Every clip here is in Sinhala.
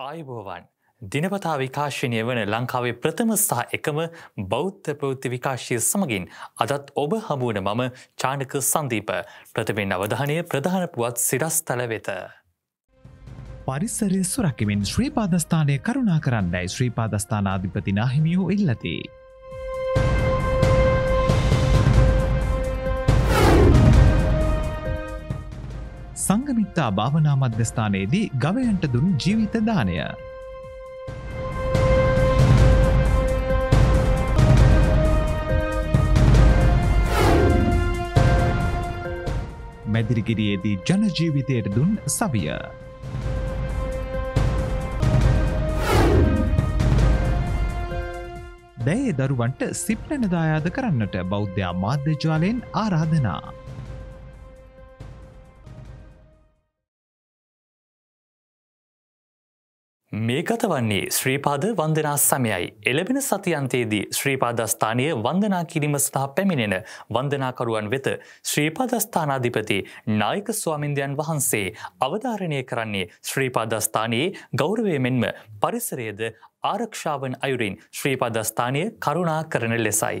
ආයුබෝවන් දිනපතා විකාශනය වන ලංකාවේ ප්‍රථම සහ එකම බෞද්ධ ප්‍රෘති විකාශය සමගින් අදත් ඔබ හමුවන මම චානක සන්දීප ප්‍රථමෙන් අවධානය ප්‍රධාන පුවත් සිරස් තල වෙත. පරිසරය සුරකිමින් ශ්‍රීපාදස්ථානය කරුණා කරන්නයි ශ්‍රීපාදස්ථානාධිපතිනා හිමියෝ ඉල්ලතිේ. සංගමිත්තා භාවනා මධ්‍යස්ථානයේදී ගවයන්ට දුන් ජීවිත දානය. මැදිරිකිරියේදී ජනජීවිතයට දුන් සවිය. දැයේ දරුවන්ට සිප්ටනදායාද කරන්නට බෞද්ධයා මාධ්‍යජාලයෙන් ආරාධනා. මේ ගත වන්නේ ශ්‍රීපාද වන්දනා සමයයි. එලබෙන සතියන්තයේදී ශ්‍රීපාදස්ථානය වන්දනා කිරීම සහ පැමිණෙන වන්දනාකරුවන් වෙත ශ්‍රීපාදස්ථානාධිපති නායක ස්වාමින්දයන් වහන්සේ අවධාරණය කරන්නේ ශ්‍රීපාදස්ථානයේ ගෞරවය මෙන්ම පරිසරයද ආරක්ෂාවන් අයුරින් ශ්‍රීපාදස්ථානය කරුණා කරන ලෙසයි.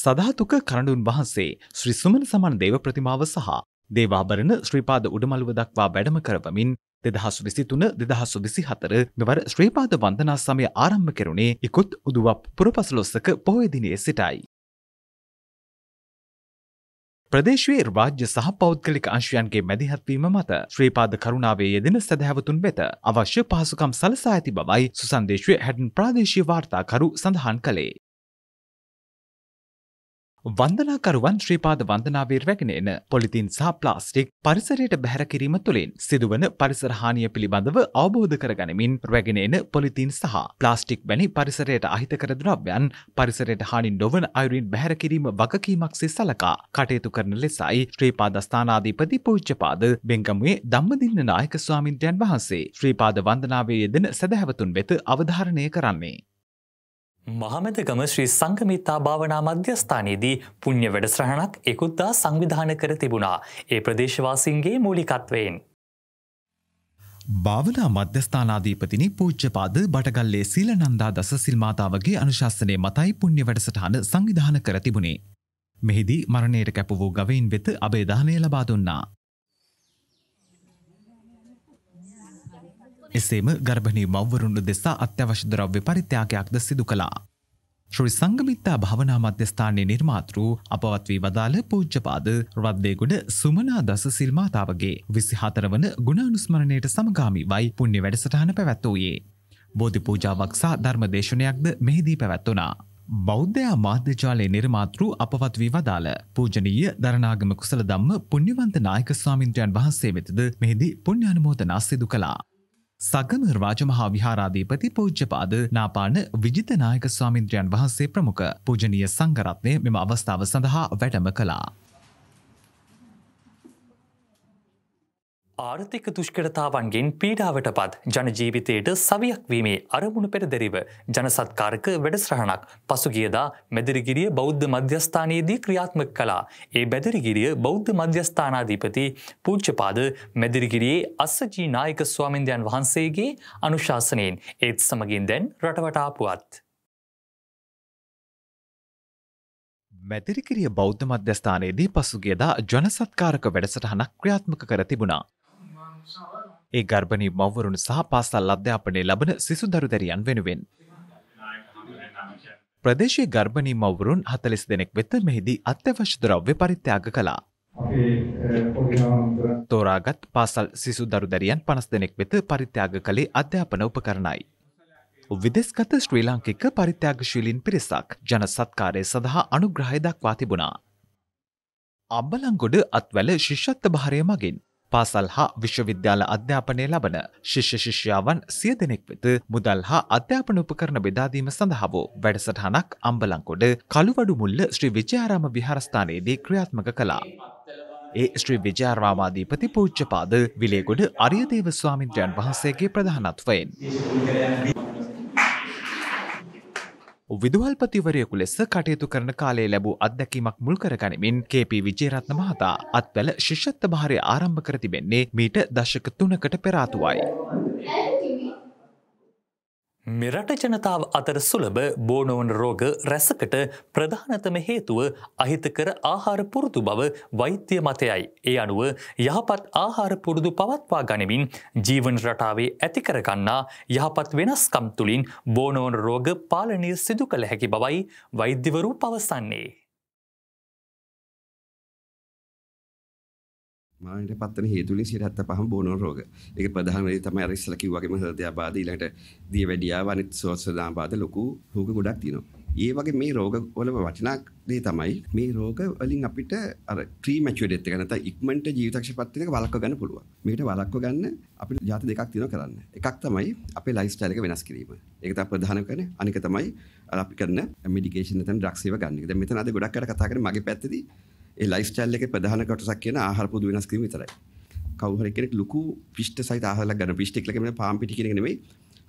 සදාතුක කරඩුන් වහන්සේ ශ්‍රිසුමන සමන් දේව ප්‍රතිමාව සහ දේවාභරණ ශ්‍රීපාද උඩමළුව දක්වා වැඩම කරවමින් දෙදහස් විසි තුන දෙදහස් විසි හතර මෙවර ශ්‍රීපාද වන්දනා සමය ආරම්භ කෙරුණේ ඉකුත් උදුවක් පුරපසලොස්සක පොහොයදිනයේ සිටයි. ප්‍රදේශයේ රාජ්‍ය සහ පෞද්ගලික අංශයන්ගේ මැදිහත්වීම මත ශ්‍රීපාද කරුණාවේ යෙදෙන සැදැහැවතුන් වෙත අවශ්‍ය පහසුකම් සලසා ඇති බවයි සුසන්දේශවය හැඩන් ප්‍රාදේශීය වාර්තාකරු සඳහන් කළේ. වන්දනාකරුවන් ශ්‍රීපාද වන්දනාවීර් වැගෙන එන පොලිතින් සහ ප්ලාස්ටික් පරිසරයට බැහැර කිරීම තුළින් සිදුවන පරිසරහානිය පිළිබඳව අවබෝධ කරගනිමින් රැගෙන එන පොලිතින් සහ ප්ලාස්ටික් වැනි පරිසරයට අහිතකර ද්‍රව්‍යන් පරිසරයට හානි නොවන අයුරින් බැහැර කිරීම වගකීමක් සේ සලකා කටයුතු කරන ලෙසයි ශ්‍රීපාද ස්ථානාධීපති පූජ්‍යපාද බෙංගමුවේ ධම්මදින්න නායක ස්වාමින්ද්‍රයන් වහන්සේ ශ්‍රීපාද වන්දනාවේ යෙදෙන සැදැහැවතුන් වෙත අවධාරණය කරන්නේ. මහමැදගම ශ්‍රී සංගමිත්තා භාවනා මධ්‍යස්ථානයේදී පුණ්්‍ය වැඩසරහණක් එකුද්දා සංවිධාන කර තිබුණා ඒ ප්‍රදේශවාසින්ගේ මූලිකත්වයෙන්. භාවනා මධ්‍යස්ථානාධීපතිනි පූච්චපාද බටගල්ලේ සීලනන්දා දස සිල්මාතාවගේ අනුශාසනය මතයි පුණ්්‍ය වැඩසටහන සංවිධාන කර තිබුණේ. මෙහිදී මරණයට කැප වූ ගවයින් වෙත අභේධානය ලබා දුන්නා. එසේම ගර්භණී මව්වරුන්ු දෙසා අත්‍යවශ්‍ය ද්‍රව්‍ය පරිත්‍යාගයක්ද සිදු කළා. ශ්‍රී සංගමිත්තා භාවනා මධ්‍යස්ථානයේ නිර්මාතෘ අපවත් වී වදාළ පූජ්‍යපාද රද්දේගොඩ සුමනා දසසිල් මාතාවගේ 24 වන ගුණානුස්මරණයට සමගාමීවයි පුණ්‍ය වැඩසටහන පැවැත්වූයේ. බෝධි පූජාවක් සහ ධර්ම දේශනයක්ද මෙහිදී පැවැත්වුණා. බෞද්ධයා මාධ්‍යජාලයේ නිර්මාතෘ අපවත් වී වදාළ පූජනීය දරණාගම කුසල ධම්ම පුණ්‍යවන්ත නායක ස්වාමින්ද්‍රයන් වහන්සේ වෙතද මෙහිදී පුණ්‍යානුමෝදනා සිදු කළා. සකම රාජමහා විහාරාධීපති පූජ්‍යපාද නාපාන විජිතනායක ස්වාමින්ද්‍රයන් වහන්සේ ප්‍රමුඛ පූජනීය සංඝරත්නය මෙම අවස්ථාව සඳහා වැඩම කළා. ආර්ථික දුෂ්කරතාවන්ගෙන් පීඩාවට පත් ජනජීවිතයට සවියක් වීමේ අරමුණු පෙරදරිව ජනසත්කාරක වැඩස්්‍රහණක් පසුගියදා මැදිරිගිරිය බෞද්ධ මධ්‍යස්ථානයේදී ක්‍රියාත්මක කලා ඒ බැදිරිගිරිය බෞද්ධ මධ්‍යස්ථානාධීපති පූච්චපාද මැදිරිගිරියේ අස්සජී නායක ස්වාමින්දයන් වහන්සේගේ අනුශාසනයෙන් ඒත් සමගින් දැන් රටවටාපුවත්. මැදිරිකිරිය බෞද්ධ මධ්‍යස්ථානයේදී පසුගේදා ජනසත්කාරක වැඩසටහනක් ක්‍රියාත්මක කර තිබුණා. ඒ ගර්භණී මව්වරුන් සහ පාසල් අධ්‍යාපනය ලබන සිසුදරු දැරියන් වෙනුවෙන්. ප්‍රදේශයේ ගර්භණී මව්වරුන් හතලිස් දෙනෙක් වෙත මෙහිදී අත්‍යවශ්‍ය ද්‍රව්‍ය පරිත්‍යාග කළා. තෝරාගත් පාසල් සිසු දරු දැරියන් පනස් දෙනෙක් වෙත පරිත්‍යාග කළේ අධ්‍යාපන උපකරණයි. විදෙස්ගත ශ්‍රී ලාංකික පරිත්‍යාගශීලින් පිරිසක් ජන සත්කාරය සඳහා අනුග්‍රහය දක්වා තිබුණා. අම්බලංගොඩ අත්වැල ශිෂ්‍යත්ත භාරය මගින් පාසල් හා විශ්වවිද්‍යාල අධ්‍යාපනය ලබන ශිෂ්‍ය ශිෂ්‍යාවන් සිය දෙනෙක් වෙත මුදල් හා අධ්‍යාපන උපකරණ බෙදාදීම සඳහා වූ වැඩසටහනක් අම්බලංකොඩ කළුවඩු මුල්ල ශ්‍රී විජයාරාම විහාරස්ථානයේදී ක්‍රියාත්මක කළා. ඒ ශ්‍රී විජාර්වාමාධීපති පූච්චපාද විලේගොඩ අරියදේව ස්වාමින්ද්‍රයන් වහන්සේගේ ප්‍රධානත්වයෙන්. විදුහල්පතිවරයෙකු ලෙස කටයුතු කරන කාලයේ ලැබූ අත්දැකීමක් මුල් කරගනිමින් කේපී විජේරත්න මහතා අත්වැල ශිෂ්‍යත්ව භාරය ආරම්භ කර තිබෙන්නේ මීට දශක තුනකට පෙරාතුවයි. මෙරට ජනතාව අතර සුලබ බෝනෝවන් රෝග රැසකට ප්‍රධානතම හේතුව අහිතකර ආහාර පුරුදු බව වෛත්‍ය මතයයි. ඒ අනුව යහපත් ආහාර පුරුදු පවත්වා ගනිමින් ජීවන රටාවේ ඇතිකරගන්නා යහපත් වෙනස්කම් තුළින් බෝනෝවන් රෝග පාලනය සිදු කළ හැකි බවයි වෛද්‍යවරු පවසන්නේ. මානට පත්තන හේතුලින් සිට ඇත්ත පහම බෝනෝ රෝග එක ප්‍රධානවලේ තමයි අර ඉස්සලා කිව්වාගේම හෘදයාබාධ ඊළඟට දිය වැඩියාව අනිත් සෝස්වදාබාධ ලොකු රෝග ගොඩක් තියෙනවා. ඒ වගේ මේ රෝග වල වටිනාක් දේ තමයි මේ රෝග වලින් අපිට අර ප්‍රීමැචුවර් ඩෙත් එක නැත්නම් ඉක්මනට ජීවිතක්ෂපත් වෙන එක වළක්ව ගන්න පුළුවන්. මේකට වළක්ව ගන්න අපිට જાති දෙකක් තියෙනවා කරන්න. එකක් තමයි අපේ ලයිෆ් ස්ටයිල් එක වෙනස් කිරීම. ඒක තමයි ප්‍රධානම කරන්නේ. අනික තමයි අපි කරන මෙඩිකේෂන් නැත්නම් ඩ්‍රග්ස් ඒවා ගන්න එක. දැන් මෙතන අද ගොඩක් අය කතා කරන්නේ මගේ පැත්තේදී ලයිස්ටල්ල එක ප්‍රධාන කොටසක් කියන ආහර පුදු වෙනස්කිරීම විතරයි කවුහර කෙනෙක් ලොකු පිෂ්ට සහිත ආහාරයක් ගන්න පිෂ්ට කියලා කියන්නේ පාම් පිටි කියන එක නෙමෙයි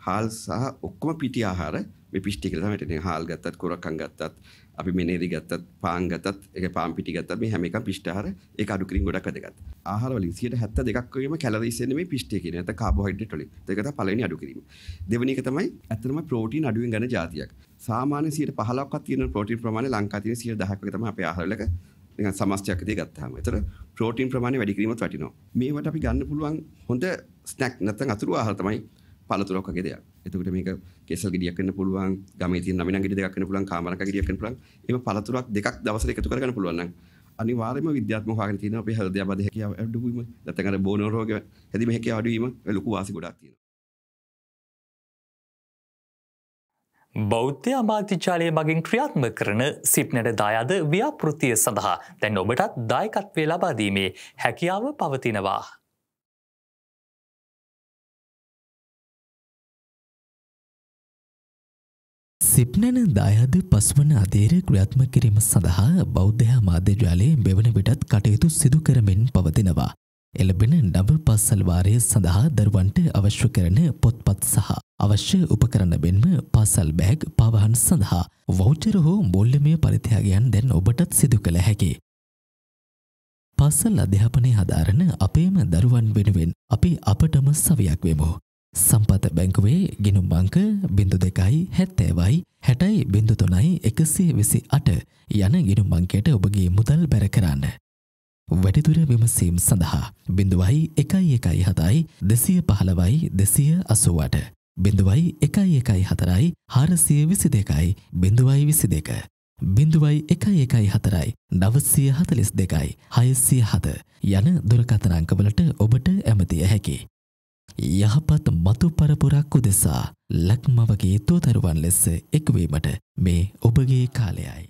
හාල් සහ ඔක්කොම පිටි ආහාර මේ පිෂ්ටි කියලා තමයි තියෙන්නේ හාල් ගත්තත් කොරකන් ගත්තත් අපි මෙනේරි ගත්තත් පාන් ගත්තත් ඒක පාම් පිටි ගත්තත් මේ හැම එකම පිෂ්ට ආහාර ඒක අඩු කිරීම ගොඩක් වැදගත් ආහාර වලින් 72ක් වගේම කැලරීස් එන්නේ මේ පිෂ්ටි කියන නැත්නම් කාබෝහයිඩ්‍රේට් වලින් ඒක තමයි පළවෙනි අඩු කිරීම දෙවෙනි එක තමයි ඇත්තටම ප්‍රෝටීන් අඩුවෙන් ගන්න જાතියක් සාමාන්‍ය 15ක්වත් තියෙන ප්‍රෝටීන් ප්‍රමාණය ලංකාවේ තියෙන 10ක් වගේ තමයි අපේ ආහාරවලක සමස්්‍යයක්කතිය ගත්හම තර ප්‍රෝටීන් ප්‍රමාණය වැඩිකිරීමත් වටිනවා මේමට අපි ගන්න පුළුවන් හොඳ ස්නක් නැත අතුරු ආහල්තමයි පලතුරොක්කගේ දෙයක් එතකට මේක කෙසල් ගිඩියක්න්න පුළුවන් ගම ති නම ගිඩි දෙයක්න පුලන් කාමරක ගිඩියක්න පුලන් එම පලතුරක් දෙකක් දවස එකතු කරගන්න පුළුවන් අනිවාර්යම විද්‍යාත්මක වාගෙන තියෙන අපේ හෘදයාබද හැකියාව අඩු වීම නැත්නම් අර බෝනෝ රෝග හැදීම හැකියාව අඩු වීම ලොකු වාසි ගොඩක් තියෙනවා බෞද්ධ අමාත්‍යචාලය මගින් ක්‍රියාත්ම කරන සිප්නට දායාද ව්‍යාපෘතිය සඳහා දැන් ඔබටත් දායකත්වය ලබාදීමේ හැකියාව පවතිනවා. සිප්නන දායාද පස්වන අදේර ක්‍රියාත්ම කිරීම සඳහා බෞද්ධ මාධ්‍යජාලය බෙවන විටත් කටයුතු සිදු කරමෙන් පවතිනවා. එළබෙන නව පස්සල් වාරය සඳහා දරුවන්ට අවශ්‍ය කරන පොත්පත් සහ අවශ්‍ය උපකරණ මෙන්ම පාසල් බෑග් පවහන් සඳහා වෞචර හෝ මූල්‍යමය පරිත්‍යාගයන් දැන් ඔබටත් සිදු කළ හැකි. පාසල් අධ්‍යාපනය හදාරන අපේම දරුවන් වෙනුවෙන් අපි අපටම සවියක් වෙමු. සම්පත බැංකුවේ ගිනුම් අංක බිඳු දෙකයි හැත්තෑවයි හැටයි බිඳු තුනයි එකසේ විසි අට යන ගිනුම් අංකයට ඔබගේ මුදල් බැර කරන්න. වැඩිදුර විමසීම් සඳහා බිඳුවයි එකයි එකයි හතයි දෙසිය පහළවයි දෙසිය අසුවට. බිඳුවයි එකයි එකයි හතරයි හාරසිය විසි දෙකයි බිඳුවයි විසි දෙක. බිඳුවයි එකයි එකයි හතරයි නවස්සිය හතලිස් දෙකයි හයස්සිය හත යන දුරකථනංකවලට ඔබට ඇමතිය හැකි. යහපත් මතු පරපුරක්කු දෙසා ලක්මවගේ තෝතරුවන් ලෙස්ස එක්වීමට මේ ඔබගේ කාලයයි.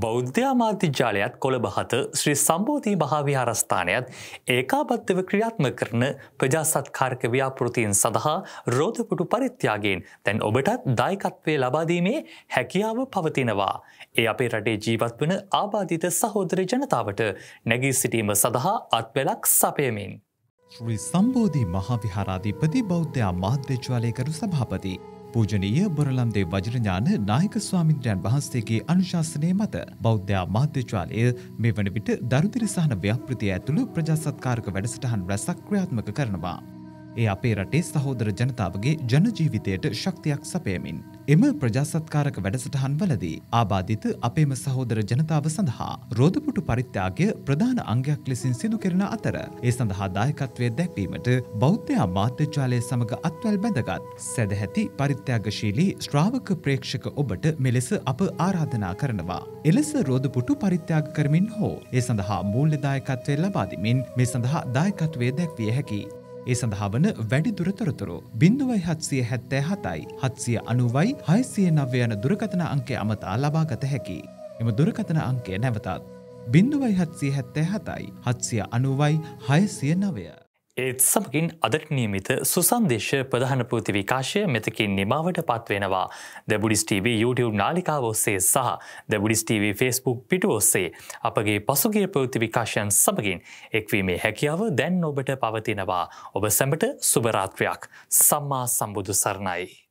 බෞද්ධ්‍යමාධ්‍යජාලයත් කොළඹ හත ශ්‍රී සම්බෝධී භාවිහාරස්ථානයත් ඒකාබද්ධව ක්‍රියාත්ම කරන ප්‍රජාසත්කාර්ක ව්‍යාපෘතියෙන් සඳහා රෝධපුටු පරිත්‍යාගෙන් තැන් ඔබටත් දායකත්වය ලබාදීමේ හැකියාව පවතිනවා. ඒ අපේ රටේ ජීවත් වන ආබාධිත සහෝදර ජනතාවට නැගී සිටීම සඳහා අත්වෙලක් සපයමින්. ශ්‍රී සම්බෝධී මහාවිහාරාධීපති බෞද්ධයා මාධ්‍යජ්වාලයකරු සභාපති පූජනීය බොරලම්දේ වජිරඥාන නායක ස්වාමින්ද්‍රයන් වහන්සේගේ අනුශාසනය මත බෞද්ධ මාධ්‍යචාලය මෙවන විට දරුදිර සහන ව්‍යාපෘතිය ඇතුළු ප්‍රජාසත්කාරක වැඩසටහන් රැසක් ක්‍රියාත්මක කරනවා. ඒ අපේ රටේ සහෝදර ජනතාවගේ ජනජීවිතයට ශක්තියක් සපයමින්. එම ප්‍රජාසත්කාරක වැඩසටහන් වලදී ආබාධිත අපේම සහෝදර ජනතාව සඳහා රෝධපුටු පරිත්‍යාගය ප්‍රධාන අංගයක් ලෙසින් සිදු කරන අතර ඒ සඳහා දායකත්වය දැක්වීමට බෞද්ධයා මාධ්‍යජාලය සමඟ අත්වැල් බැඳගත් සැදැහැති පරිත්‍යාගශීලී ශ්‍රාවක ප්‍රේක්ෂක ඔබට මෙලෙස අප ආරාධනා කරනවා. එලෙස රෝධපුටු පරිත්‍යාග කරමින් හෝ ඒ සඳහා මූල්‍ය දායකත්වය ලබාදිමින් මේ සඳහා දායකත්වය දැක්විය හැකි. ඒ සඳහා වන වැඩිදුර තොරතුරු බිඳුවයි හත්සිය හැත්තෑ හතයි හත්සිය අනුවයි හයිසිය නව්‍ය යන දුරකථන අංකය අමතා ලබාගත හැකි. එම දුරකථන අංකය නැවතත්. බිඳුවයි හත්සිය හැත්තෑ හතයි හත්සිය අනුවයි හයසිය නවය. ඒත් සමගින් අදට නියමිත සුසන්දේශ ප්‍රධානපෘති විකාශය මෙතකින් නිමාවට පත්වෙනවා දැබුඩිස්ටව YouTube නාලිකාව ඔස්සේ සහ දැබුඩිස්ටව ෆස්බුක් පිට ඔස්සේ අපගේ පසුගේ පෘති විකාශයන් සමගින් එක්වීමේ හැකියාව දැන් ඔබට පවතිනවා ඔබ සැමට සුභරාත්‍රයක් සම්මා සම්බුදු සරණයි.